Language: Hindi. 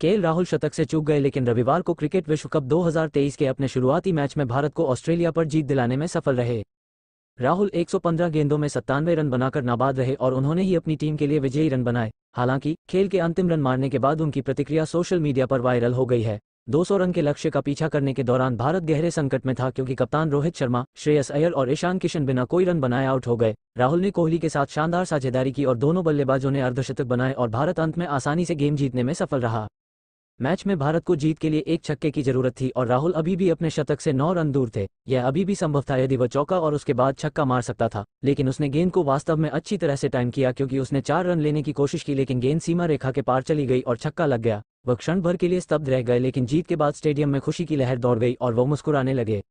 केएल राहुल शतक से चूक गए लेकिन रविवार को क्रिकेट विश्व कप 2023 के अपने शुरुआती मैच में भारत को ऑस्ट्रेलिया पर जीत दिलाने में सफल रहे राहुल 115 गेंदों में सत्तानवे रन बनाकर नाबाद रहे और उन्होंने ही अपनी टीम के लिए विजयी रन बनाए हालांकि खेल के अंतिम रन मारने के बाद उनकी प्रतिक्रिया सोशल मीडिया पर वायरल हो गई है 200 रन के लक्ष्य का पीछा करने के दौरान भारत गहरे संकट में था क्योंकि कप्तान रोहित शर्मा श्रेयस अयर और ईशान किशन बिना कोई रन बनाए आउट हो गए राहुल ने कोहली के साथ शानदार साझेदारी की और दोनों बल्लेबाजों ने अर्धशतक बनाए और भारत अंत में आसानी से गेम जीतने में सफल रहा मैच में भारत को जीत के लिए एक छक्के की जरूरत थी और राहुल अभी भी अपने शतक से नौ रन दूर थे यह अभी भी संभव था यदि वह चौका और उसके बाद छक्का मार सकता था लेकिन उसने गेंद को वास्तव में अच्छी तरह से टाइम किया क्योंकि उसने चार रन लेने की कोशिश की लेकिन गेंद सीमा रेखा के पार चली गई और छक्का लग गया वह क्षण भर के लिए स्तब्ध रह गए लेकिन जीत के बाद स्टेडियम में खुशी की लहर दौड़ गई और वह मुस्कुराने लगे